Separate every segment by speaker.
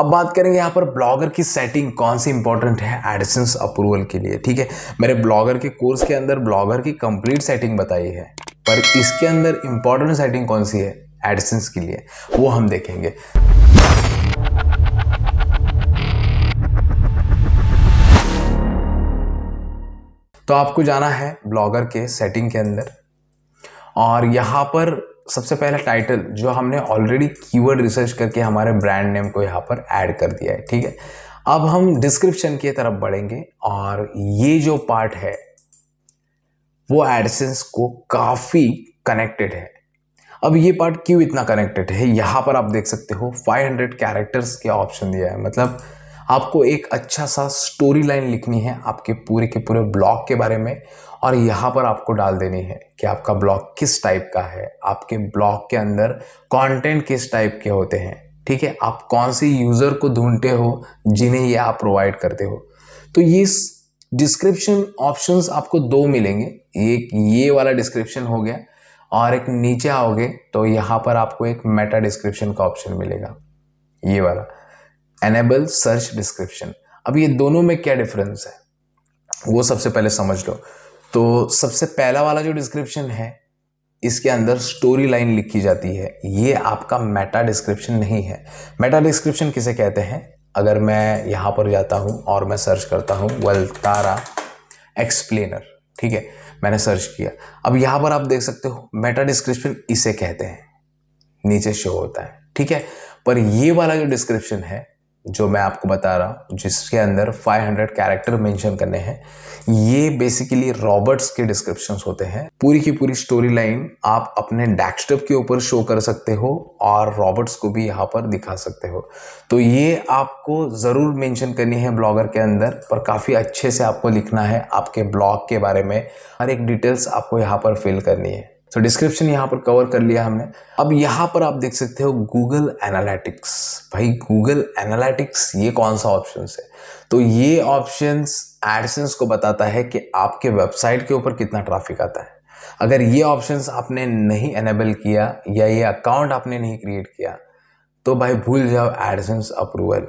Speaker 1: अब बात करेंगे यहाँ पर ब्लॉगर की सेटिंग कौन सी इंपॉर्टेंट है एडिसेंस अप्रूवल के लिए ठीक है मेरे ब्लॉगर के कोर्स के अंदर ब्लॉगर की कंप्लीट सेटिंग बताई है पर इसके अंदर इंपॉर्टेंट सेटिंग कौन सी है एडिसेंस के लिए वो हम देखेंगे तो आपको जाना है ब्लॉगर के सेटिंग के अंदर और यहाँ पर सबसे पहला टाइटल जो हमने ऑलरेडी कीवर्ड रिसर्च करके हमारे ब्रांड नेम को यहाँ पर ऐड कर दिया है ठीक है अब हम डिस्क्रिप्शन की तरफ बढ़ेंगे और ये जो पार्ट है वो एडसेंस को काफ़ी कनेक्टेड है अब ये पार्ट क्यों इतना कनेक्टेड है यहाँ पर आप देख सकते हो 500 कैरेक्टर्स के ऑप्शन दिया है मतलब आपको एक अच्छा सा स्टोरी लाइन लिखनी है आपके पूरे के पूरे ब्लॉग के बारे में और यहाँ पर आपको डाल देनी है कि आपका ब्लॉग किस टाइप का है आपके ब्लॉग के अंदर कंटेंट किस टाइप के होते हैं ठीक है आप कौन से यूज़र को ढूंढते हो जिन्हें ये आप प्रोवाइड करते हो तो ये डिस्क्रिप्शन ऑप्शंस आपको दो मिलेंगे एक ये वाला डिस्क्रिप्शन हो गया और एक नीचे आओगे तो यहाँ पर आपको एक मेटा डिस्क्रिप्शन का ऑप्शन मिलेगा ये वाला एनेबल सर्च डिस्क्रिप्शन अब ये दोनों में क्या डिफरेंस है वो सबसे पहले समझ लो तो सबसे पहला वाला जो डिस्क्रिप्शन है इसके अंदर स्टोरी लाइन लिखी जाती है ये आपका मेटा डिस्क्रिप्शन नहीं है मेटा डिस्क्रिप्शन किसे कहते हैं अगर मैं यहाँ पर जाता हूँ और मैं सर्च करता हूँ तारा एक्सप्लेनर ठीक है मैंने सर्च किया अब यहाँ पर आप देख सकते हो मेटा डिस्क्रिप्शन इसे कहते हैं नीचे शो होता है ठीक है पर ये वाला जो डिस्क्रिप्शन है जो मैं आपको बता रहा हूँ जिसके अंदर 500 कैरेक्टर मेंशन करने हैं ये बेसिकली रॉबर्ट्स के डिस्क्रिप्शन होते हैं पूरी की पूरी स्टोरी लाइन आप अपने डेस्कटॉप के ऊपर शो कर सकते हो और रॉबर्ट्स को भी यहाँ पर दिखा सकते हो तो ये आपको ज़रूर मेंशन करनी है ब्लॉगर के अंदर पर काफ़ी अच्छे से आपको लिखना है आपके ब्लॉग के बारे में हर एक डिटेल्स आपको यहाँ पर फिल करनी है तो डिस्क्रिप्शन यहाँ पर कवर कर लिया हमने अब यहाँ पर आप देख सकते हो गूगल एनालिटिक्स भाई गूगल एनालिटिक्स ये कौन सा ऑप्शन है तो ये ऑप्शन एडसेंस को बताता है कि आपके वेबसाइट के ऊपर कितना ट्रैफिक आता है अगर ये ऑप्शंस आपने नहीं एनेबल किया या ये अकाउंट आपने नहीं क्रिएट किया तो भाई भूल जाओ एडसेंस अप्रूवल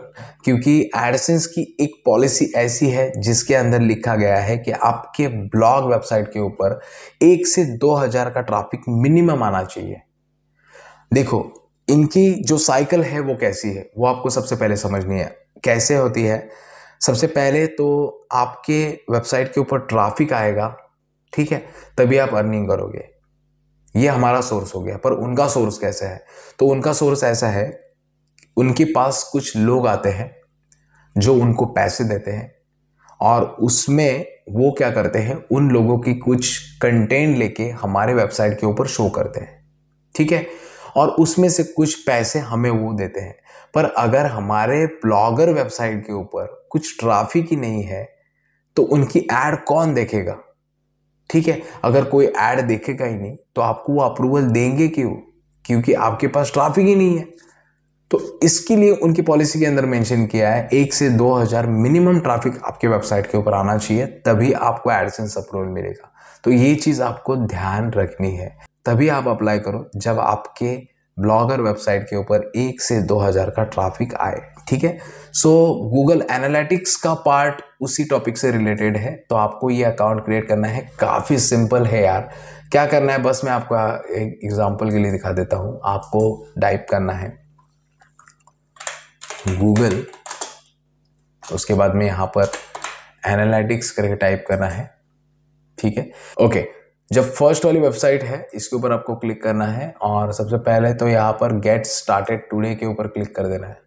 Speaker 1: क्योंकि एडसेंस की एक पॉलिसी ऐसी है जिसके अंदर लिखा गया है कि आपके ब्लॉग वेबसाइट के ऊपर एक से दो हज़ार का ट्रैफिक मिनिमम आना चाहिए देखो इनकी जो साइकिल है वो कैसी है वो आपको सबसे पहले समझनी है कैसे होती है सबसे पहले तो आपके वेबसाइट के ऊपर ट्रैफिक आएगा ठीक है तभी आप अर्निंग करोगे ये हमारा सोर्स हो गया पर उनका सोर्स कैसा है तो उनका सोर्स ऐसा है उनके पास कुछ लोग आते हैं जो उनको पैसे देते हैं और उसमें वो क्या करते हैं उन लोगों की कुछ कंटेंट लेके हमारे वेबसाइट के ऊपर शो करते हैं ठीक है और उसमें से कुछ पैसे हमें वो देते हैं पर अगर हमारे ब्लॉगर वेबसाइट के ऊपर कुछ ट्राफिक ही नहीं है तो उनकी एड कौन देखेगा ठीक है अगर कोई एड देखेगा ही नहीं तो आपको वो अप्रूवल देंगे क्यों क्योंकि आपके पास ट्राफिक ही नहीं है तो इसके लिए उनकी पॉलिसी के अंदर मेंशन किया है एक से दो हज़ार मिनिमम ट्रैफिक आपके वेबसाइट के ऊपर आना चाहिए तभी आपको एडसेंस अप्रूवल मिलेगा तो ये चीज़ आपको ध्यान रखनी है तभी आप अप्लाई करो जब आपके ब्लॉगर वेबसाइट के ऊपर एक से दो हज़ार का ट्रैफिक आए ठीक है सो गूगल एनालिटिक्स का पार्ट उसी टॉपिक से रिलेटेड है तो आपको ये अकाउंट क्रिएट करना है काफ़ी सिंपल है यार क्या करना है बस मैं आपको एक एग्जाम्पल के लिए दिखा देता हूँ आपको टाइप करना है गूगल उसके बाद में यहाँ पर एनालिटिक्स करके टाइप करना है ठीक है ओके जब फर्स्ट वाली वेबसाइट है इसके ऊपर आपको क्लिक करना है और सबसे पहले तो यहाँ पर गेट स्टार्टेड टुडे के ऊपर क्लिक कर देना है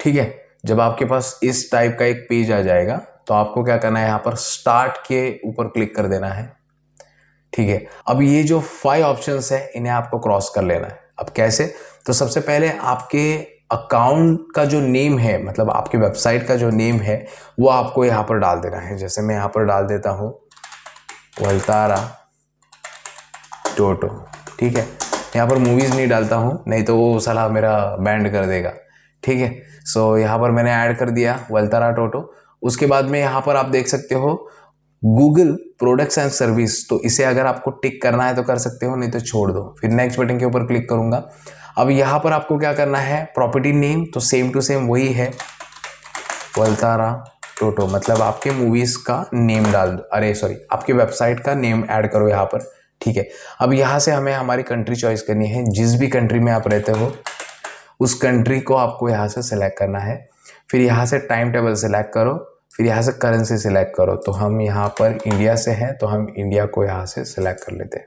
Speaker 1: ठीक है जब आपके पास इस टाइप का एक पेज आ जाएगा तो आपको क्या करना है यहाँ पर स्टार्ट के ऊपर क्लिक कर देना है ठीक है अब ये जो फाइव ऑप्शंस है इन्हें आपको क्रॉस कर लेना है अब कैसे तो सबसे पहले आपके अकाउंट का जो नेम है मतलब आपके वेबसाइट का जो नेम है वो आपको यहाँ पर डाल देना है जैसे मैं यहाँ पर डाल देता हूँ वलतारा टोटो ठीक है यहाँ पर मूवीज़ नहीं डालता हूँ नहीं तो वो सलाह मेरा बैंड कर देगा ठीक है सो यहाँ पर मैंने ऐड कर दिया वलतारा टोटो उसके बाद में यहाँ पर आप देख सकते हो गूगल प्रोडक्ट्स एंड सर्विस तो इसे अगर आपको टिक करना है तो कर सकते हो नहीं तो छोड़ दो फिर नेक्स्ट बटन के ऊपर क्लिक करूंगा अब यहां पर आपको क्या करना है प्रॉपर्टी नेम तो सेम टू सेम वही है वलतारा टोटो मतलब आपके मूवीज़ का नेम डाल दो अरे सॉरी आपकी वेबसाइट का नेम ऐड करो यहाँ पर ठीक है अब यहाँ से हमें हमारी कंट्री चॉइस करनी है जिस भी कंट्री में आप रहते हो उस कंट्री को आपको यहाँ से सिलेक्ट करना है फिर यहाँ से टाइम टेबल सेलेक्ट करो फिर यहाँ से करेंसी सिलेक्ट करो तो हम यहाँ पर इंडिया से हैं तो हम इंडिया को यहाँ से सिलेक्ट कर लेते हैं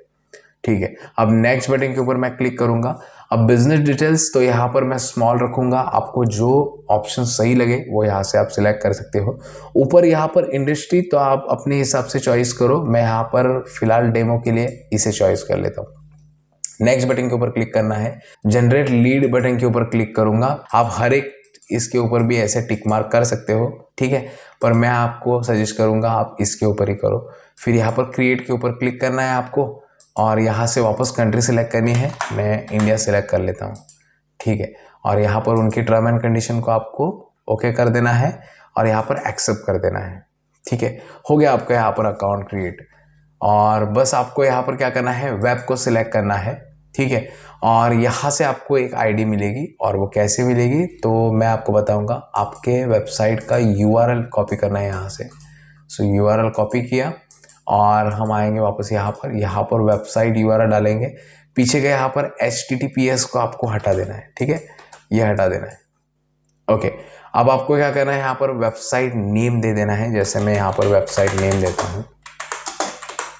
Speaker 1: ठीक है अब नेक्स्ट बटन के ऊपर मैं क्लिक करूँगा अब बिजनेस डिटेल्स तो यहाँ पर मैं स्मॉल रखूँगा आपको जो ऑप्शन सही लगे वो यहाँ से आप सिलेक्ट कर सकते हो ऊपर यहाँ पर इंडस्ट्री तो आप अपने हिसाब से चॉइस करो मैं यहाँ पर फिलहाल डेमो के लिए इसे चॉइस कर लेता हूँ नेक्स्ट बटन के ऊपर क्लिक करना है जनरेट लीड बटन के ऊपर क्लिक करूंगा आप हर एक इसके ऊपर भी ऐसे टिक मार्क कर सकते हो ठीक है पर मैं आपको सजेस्ट करूँगा आप इसके ऊपर ही करो फिर यहाँ पर क्रिएट के ऊपर क्लिक करना है आपको और यहाँ से वापस कंट्री सेलेक्ट करनी है मैं इंडिया सेलेक्ट कर लेता हूँ ठीक है और यहाँ पर उनकी टर्म एंड कंडीशन को आपको ओके कर देना है और यहाँ पर एक्सेप्ट कर देना है ठीक है हो गया आपका यहाँ पर अकाउंट क्रिएट और बस आपको यहाँ पर क्या करना है वेब को सिलेक्ट करना है ठीक है और यहाँ से आपको एक आईडी मिलेगी और वो कैसे मिलेगी तो मैं आपको बताऊंगा आपके वेबसाइट का यूआरएल कॉपी करना है यहाँ से सो यूआरएल कॉपी किया और हम आएंगे वापस यहाँ पर यहाँ पर वेबसाइट यू डालेंगे पीछे के यहाँ पर एच को आपको हटा देना है ठीक है ये हटा देना है ओके अब आपको क्या करना है यहाँ पर वेबसाइट नेम दे देना है जैसे मैं यहाँ पर वेबसाइट नेम देता हूँ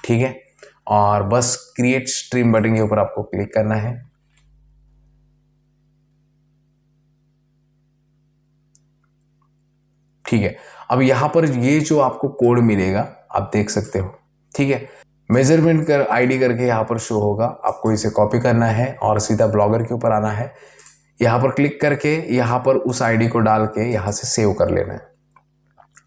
Speaker 1: ठीक है और बस क्रिएट स्ट्रीम बटन के ऊपर आपको क्लिक करना है ठीक है अब यहां पर ये जो आपको कोड मिलेगा आप देख सकते हो ठीक है मेजरमेंट कर आईडी करके यहाँ पर शो होगा आपको इसे कॉपी करना है और सीधा ब्लॉगर के ऊपर आना है यहां पर क्लिक करके यहाँ पर उस आईडी को डाल के यहां से सेव कर लेना है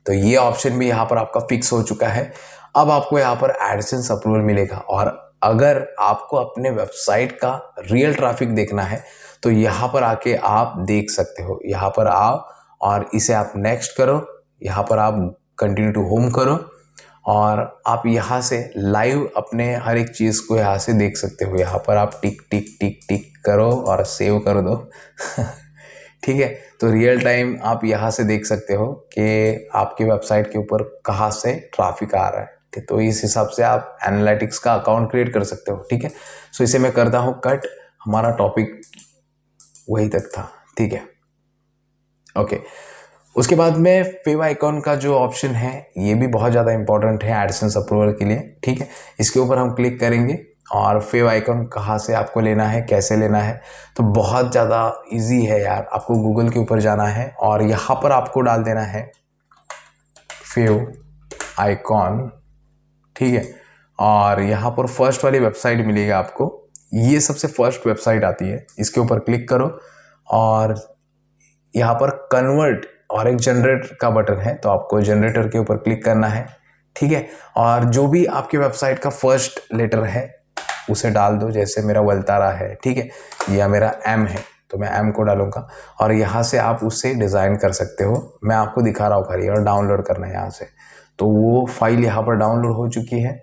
Speaker 1: तो ये ऑप्शन भी यहां पर आपका फिक्स हो चुका है अब आपको यहां पर एडसेंस अप्रूवल मिलेगा और अगर आपको अपने वेबसाइट का रियल ट्रैफिक देखना है तो यहां पर आके आप देख सकते हो यहां पर आप और इसे आप नेक्स्ट करो यहाँ पर आप कंटिन्यू टू होम करो और आप यहाँ से लाइव अपने हर एक चीज़ को यहाँ से देख सकते हो यहाँ पर आप टिक टिक टिक टिक करो और सेव कर दो ठीक है तो रियल टाइम आप यहाँ से देख सकते हो कि आपके वेबसाइट के ऊपर कहाँ से ट्रैफिक आ रहा है ठीक तो इस हिसाब से आप एनालिटिक्स का अकाउंट क्रिएट कर सकते हो ठीक है सो इसे मैं करता हूँ कट हमारा टॉपिक वही तक था ठीक है ओके उसके बाद में फेव आइकॉन का जो ऑप्शन है ये भी बहुत ज़्यादा इंपॉर्टेंट है एडसेंस अप्रूवल के लिए ठीक है इसके ऊपर हम क्लिक करेंगे और फेव आइकॉन कहाँ से आपको लेना है कैसे लेना है तो बहुत ज़्यादा इजी है यार आपको गूगल के ऊपर जाना है और यहाँ पर आपको डाल देना है फेव आइकॉन ठीक है और यहाँ पर फर्स्ट वाली वेबसाइट मिलेगी आपको ये सबसे फर्स्ट वेबसाइट आती है इसके ऊपर क्लिक करो और यहाँ पर कन्वर्ट और एक जनरेटर का बटन है तो आपको जनरेटर के ऊपर क्लिक करना है ठीक है और जो भी आपके वेबसाइट का फर्स्ट लेटर है उसे डाल दो जैसे मेरा वलतारा है ठीक है या मेरा एम है तो मैं एम को डालूंगा और यहाँ से आप उसे डिज़ाइन कर सकते हो मैं आपको दिखा रहा हूँ खाली और डाउनलोड करना है यहाँ से तो वो फाइल यहाँ पर डाउनलोड हो चुकी है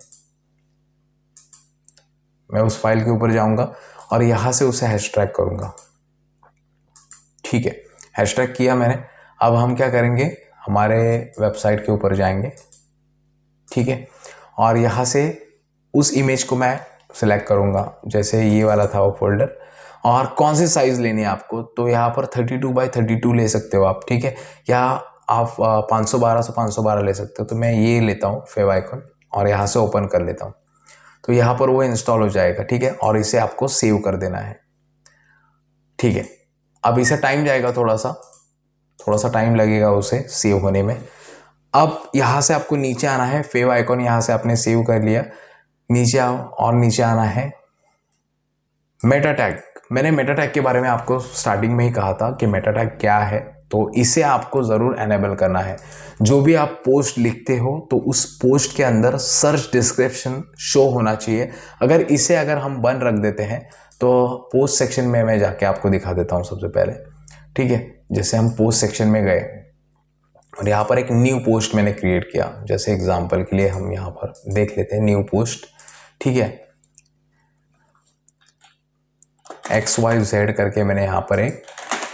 Speaker 1: मैं उस फाइल के ऊपर जाऊंगा और यहाँ से उसे हैश ट्रैक करूंगा ठीक है हैशटैग किया मैंने अब हम क्या करेंगे हमारे वेबसाइट के ऊपर जाएंगे ठीक है और यहाँ से उस इमेज को मैं सिलेक्ट करूँगा जैसे ये वाला था वो फोल्डर और कौन से साइज़ लेने हैं आपको तो यहाँ पर 32 टू बाई थर्टी ले सकते हो आप ठीक है या आप पाँच सौ बारह सौ पाँच सौ बारह ले सकते हो तो मैं ये लेता हूँ फेव आइकन और यहाँ से ओपन कर लेता हूँ तो यहाँ पर वो इंस्टॉल हो जाएगा ठीक है और इसे आपको सेव कर देना है ठीक है अब इसे टाइम जाएगा थोड़ा सा थोड़ा सा टाइम लगेगा उसे सेव होने में अब यहाँ से आपको नीचे आना है फेव आइकॉन यहाँ से आपने सेव कर लिया नीचे आओ और नीचे आना है मेटा टैग मैंने मेटा टैग के बारे में आपको स्टार्टिंग में ही कहा था कि मेटा टैग क्या है तो इसे आपको ज़रूर एनेबल करना है जो भी आप पोस्ट लिखते हो तो उस पोस्ट के अंदर सर्च डिस्क्रिप्शन शो होना चाहिए अगर इसे अगर हम बंद रख देते हैं तो पोस्ट सेक्शन में मैं जाके आपको दिखा देता हूँ सबसे पहले ठीक है जैसे हम पोस्ट सेक्शन में गए और यहाँ पर एक न्यू पोस्ट मैंने क्रिएट किया जैसे एग्जाम्पल के लिए हम यहाँ पर देख लेते हैं न्यू पोस्ट ठीक है एक्स वाई जेड करके मैंने यहाँ पर एक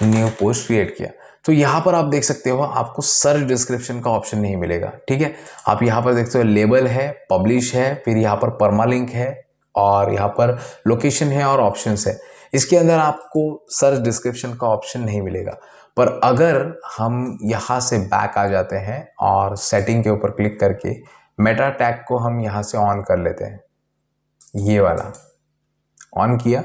Speaker 1: न्यू पोस्ट क्रिएट किया तो यहाँ पर आप देख सकते हो आपको सर्च डिस्क्रिप्शन का ऑप्शन नहीं मिलेगा ठीक है आप यहाँ पर देखते हो लेबल है पब्लिश है फिर यहाँ पर परमा लिंक है और यहाँ पर लोकेशन है और ऑप्शंस है इसके अंदर आपको सर्च डिस्क्रिप्शन का ऑप्शन नहीं मिलेगा पर अगर हम यहाँ से बैक आ जाते हैं और सेटिंग के ऊपर क्लिक करके मेटा टैग को हम यहाँ से ऑन कर लेते हैं ये वाला ऑन किया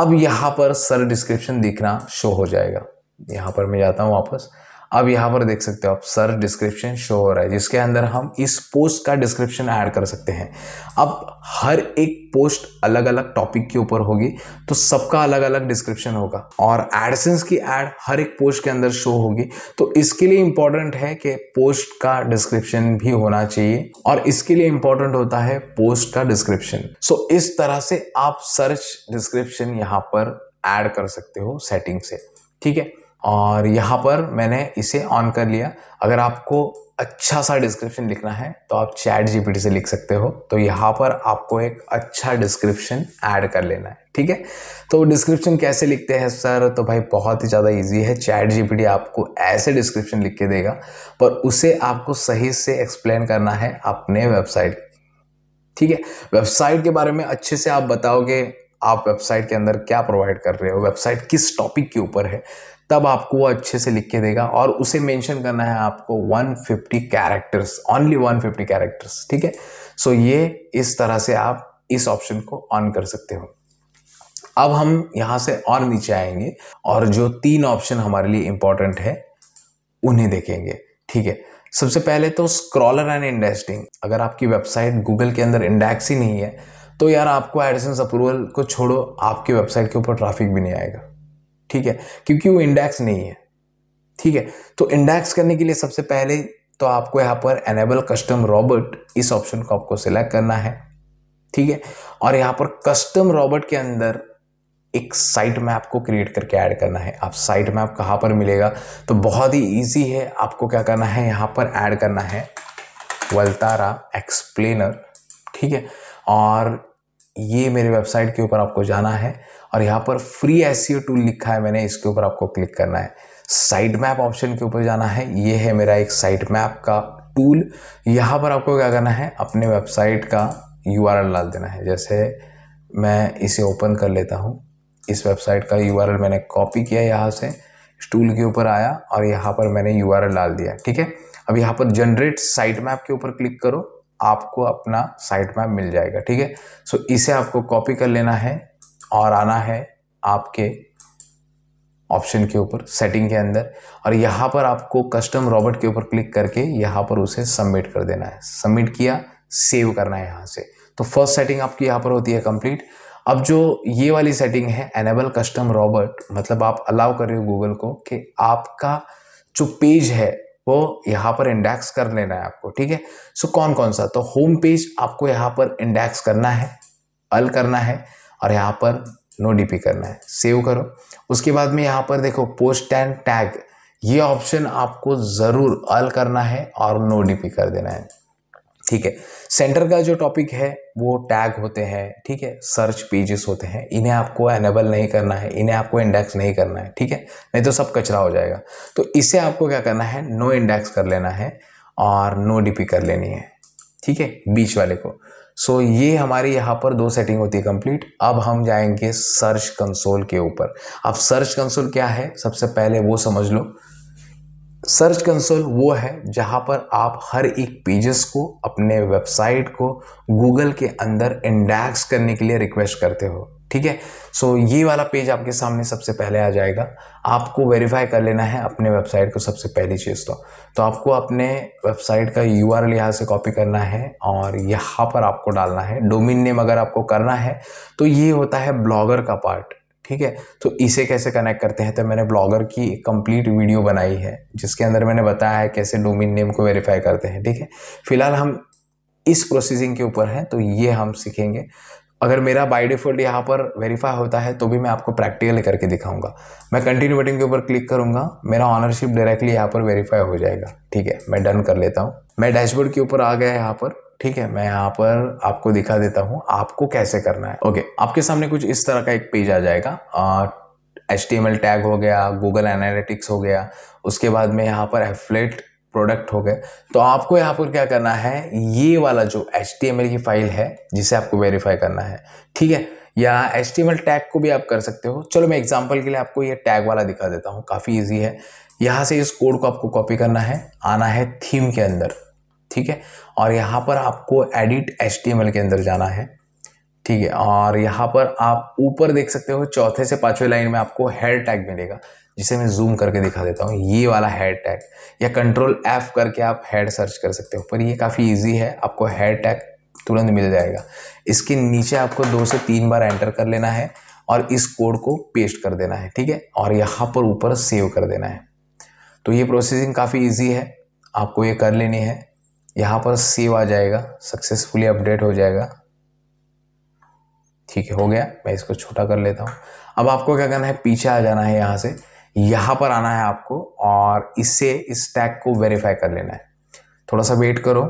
Speaker 1: अब यहाँ पर सर्च डिस्क्रिप्शन दिखना शो हो जाएगा यहाँ पर मैं जाता हूँ वापस अब यहाँ पर देख सकते हो आप सर्च डिस्क्रिप्शन शो हो रहा है जिसके अंदर हम इस पोस्ट का डिस्क्रिप्शन ऐड कर सकते हैं अब हर एक पोस्ट अलग अलग टॉपिक के ऊपर होगी तो सबका अलग अलग डिस्क्रिप्शन होगा और एडसेंस की एड हर एक पोस्ट के अंदर शो होगी तो इसके लिए इंपॉर्टेंट है कि पोस्ट का डिस्क्रिप्शन भी होना चाहिए और इसके लिए इंपॉर्टेंट होता है पोस्ट का डिस्क्रिप्शन सो so, इस तरह से आप सर्च डिस्क्रिप्शन यहाँ पर ऐड कर सकते हो सेटिंग से ठीक है और यहाँ पर मैंने इसे ऑन कर लिया अगर आपको अच्छा सा डिस्क्रिप्शन लिखना है तो आप चैट जीपीटी से लिख सकते हो तो यहाँ पर आपको एक अच्छा डिस्क्रिप्शन ऐड कर लेना है ठीक है तो डिस्क्रिप्शन कैसे लिखते हैं सर तो भाई बहुत ही ज़्यादा इजी है चैट जीपीटी आपको ऐसे डिस्क्रिप्शन लिख के देगा पर उसे आपको सही से एक्सप्लेन करना है अपने वेबसाइट ठीक है वेबसाइट के बारे में अच्छे से आप बताओगे आप वेबसाइट के अंदर क्या प्रोवाइड कर रहे हो वेबसाइट किस टॉपिक के ऊपर है तब आपको वो अच्छे से लिख के देगा और उसे मेंशन करना है आपको 150 कैरेक्टर्स ओनली 150 कैरेक्टर्स ठीक है सो ये इस तरह से आप इस ऑप्शन को ऑन कर सकते हो अब हम यहाँ से और नीचे आएंगे और जो तीन ऑप्शन हमारे लिए इंपॉर्टेंट है उन्हें देखेंगे ठीक है सबसे पहले तो स्क्रॉलर एंड इंडेक्सिंग अगर आपकी वेबसाइट गूगल के अंदर इंडेक्स ही नहीं है तो यार आपको एडिसन्स अप्रूवल को छोड़ो आपकी वेबसाइट के ऊपर ट्रैफिक भी नहीं आएगा ठीक है क्योंकि वो इंडेक्स नहीं है ठीक है तो इंडेक्स करने के लिए सबसे पहले तो आपको यहाँ पर एनेबल कस्टम रॉबर्ट इस ऑप्शन को आपको सिलेक्ट करना है ठीक है और यहाँ पर कस्टम रॉबर्ट के अंदर एक साइट मैप को क्रिएट करके ऐड करना है आप साइट मैप कहाँ पर मिलेगा तो बहुत ही इजी है आपको क्या करना है यहाँ पर ऐड करना है वलतारा एक्सप्लेनर ठीक है और ये मेरे वेबसाइट के ऊपर आपको जाना है और यहाँ पर फ्री एस टूल लिखा है मैंने इसके ऊपर आपको क्लिक करना है साइट मैप ऑप्शन के ऊपर जाना है ये है मेरा एक साइट मैप का टूल यहाँ पर आपको क्या करना है अपने वेबसाइट का यू आर डाल देना है जैसे मैं इसे ओपन कर लेता हूँ इस वेबसाइट का यू मैंने कॉपी किया यहाँ से स्टूल के ऊपर आया और यहाँ पर मैंने यू डाल दिया ठीक है अब यहाँ पर जनरेट साइट मैप के ऊपर क्लिक करो आपको अपना साइट मैप मिल जाएगा ठीक है सो इसे आपको कॉपी कर लेना है और आना है आपके ऑप्शन के ऊपर सेटिंग के अंदर और यहाँ पर आपको कस्टम रॉबर्ट के ऊपर क्लिक करके यहाँ पर उसे सबमिट कर देना है सबमिट किया सेव करना है यहाँ से तो फर्स्ट सेटिंग आपकी यहाँ पर होती है कंप्लीट अब जो ये वाली सेटिंग है एनेबल कस्टम रॉबर्ट मतलब आप अलाउ कर रहे हो गूगल को कि आपका जो पेज है वो यहाँ पर इंडेक्स कर लेना है आपको ठीक है सो कौन कौन सा तो होम पेज आपको यहाँ पर इंडेक्स करना है अल करना है और यहाँ पर नो डीपी करना है सेव करो उसके बाद में यहाँ पर देखो पोस्ट एंड टैग ये ऑप्शन आपको ज़रूर अल करना है और नो डीपी कर देना है ठीक है सेंटर का जो टॉपिक है वो टैग होते हैं ठीक है सर्च पेजेस होते हैं इन्हें आपको एनेबल नहीं करना है इन्हें आपको इंडेक्स नहीं करना है ठीक है नहीं तो सब कचरा हो जाएगा तो इसे आपको क्या करना है नो इंडेक्स कर लेना है और नो डीपी कर लेनी है ठीक है बीच वाले को सो so, ये हमारी यहाँ पर दो सेटिंग होती है कंप्लीट अब हम जाएंगे सर्च कंसोल के ऊपर अब सर्च कंसोल क्या है सबसे पहले वो समझ लो सर्च कंसोल वो है जहाँ पर आप हर एक पेजेस को अपने वेबसाइट को गूगल के अंदर इंडेक्स करने के लिए रिक्वेस्ट करते हो ठीक है सो ये वाला पेज आपके सामने सबसे पहले आ जाएगा आपको वेरीफाई कर लेना है अपने वेबसाइट को सबसे पहली चीज़ तो तो आपको अपने वेबसाइट का यू आर यहाँ से कॉपी करना है और यहाँ पर आपको डालना है डोमिन नेम अगर आपको करना है तो ये होता है ब्लॉगर का पार्ट ठीक है तो इसे कैसे कनेक्ट करते हैं तो मैंने ब्लॉगर की कंप्लीट वीडियो बनाई है जिसके अंदर मैंने बताया है कैसे डोमिन नेम को वेरीफाई करते हैं ठीक है फिलहाल हम इस प्रोसेसिंग के ऊपर है तो ये हम सीखेंगे अगर मेरा बाय डिफ़ॉल्ट यहाँ पर वेरीफाई होता है तो भी मैं आपको प्रैक्टिकल करके दिखाऊंगा मैं कंटिन्यू बटन के ऊपर क्लिक करूंगा मेरा ऑनरशिप डायरेक्टली यहाँ पर वेरीफाई हो जाएगा ठीक है मैं डन कर लेता हूँ मैं डैशबोर्ड के ऊपर आ गया यहाँ पर ठीक है मैं यहाँ पर आपको दिखा देता हूँ आपको कैसे करना है ओके आपके सामने कुछ इस तरह का एक पेज आ जाएगा एच टी टैग हो गया गूगल एनालिटिक्स हो गया उसके बाद में यहाँ पर एफलेट प्रोडक्ट हो गए तो आपको यहाँ पर क्या करना है ये वाला जो एच की फाइल है जिसे आपको वेरीफाई करना है ठीक है या एच टैग को भी आप कर सकते हो चलो मैं एग्जाम्पल के लिए आपको ये टैग वाला दिखा देता हूँ काफ़ी ईजी है यहाँ से इस कोड को आपको कॉपी करना है आना है थीम के अंदर ठीक है और यहाँ पर आपको एडिट एच के अंदर जाना है ठीक है और यहाँ पर आप ऊपर देख सकते हो चौथे से पाँचवें लाइन में आपको हेयर टैग मिलेगा जिसे मैं जूम करके दिखा देता हूँ ये वाला हेयर टैग या कंट्रोल एफ करके आप हेड सर्च कर सकते हो पर ये काफ़ी ईजी है आपको हेयर टैग तुरंत मिल जाएगा इसके नीचे आपको दो से तीन बार एंटर कर लेना है और इस कोड को पेस्ट कर देना है ठीक है और यहाँ पर ऊपर सेव कर देना है तो ये प्रोसेसिंग काफ़ी ईजी है आपको ये कर लेनी है यहाँ पर सेव आ जाएगा सक्सेसफुली अपडेट हो जाएगा ठीक है हो गया मैं इसको छोटा कर लेता हूँ अब आपको क्या करना है पीछे आ जाना है यहाँ से यहाँ पर आना है आपको और इससे इस टैग को वेरीफाई कर लेना है थोड़ा सा वेट करो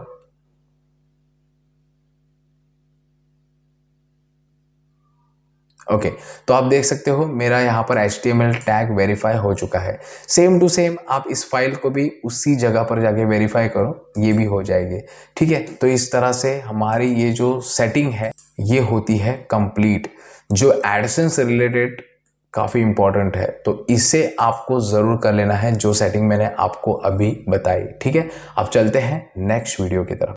Speaker 1: ओके okay, तो आप देख सकते हो मेरा यहाँ पर एच टैग वेरीफाई हो चुका है सेम टू सेम आप इस फाइल को भी उसी जगह पर जाके वेरीफाई करो ये भी हो जाएगी ठीक है तो इस तरह से हमारी ये जो सेटिंग है ये होती है कंप्लीट जो एडसेंस रिलेटेड काफ़ी इंपॉर्टेंट है तो इसे आपको ज़रूर कर लेना है जो सेटिंग मैंने आपको अभी बताई ठीक है अब चलते हैं नेक्स्ट वीडियो की तरफ